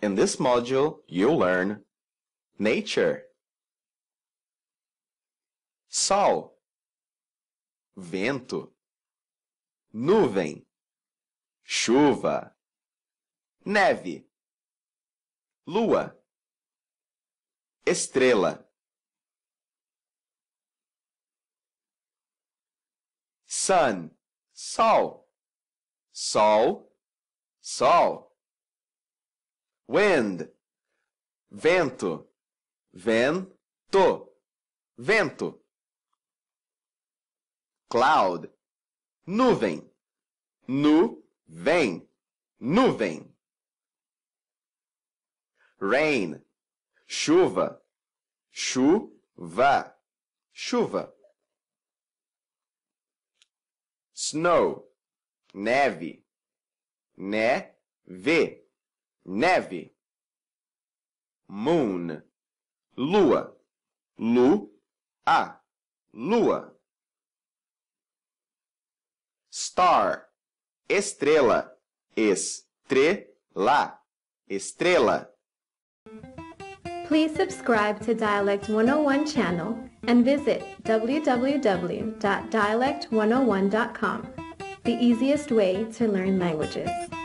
In this module, you'll learn nature, sol, vento, nuvem, chuva, neve, lua, estrela, sun, sol, sol, sol wind, vento, vento, vento, cloud, nuvem, nuvem, nuvem, rain, chuva, chuva, chuva, snow, neve, neve, neve, moon, lua, lu, a, lua, star, estrela, estrela, estrela. Please subscribe to Dialect 101 channel and visit www.dialect101.com, the easiest way to learn languages.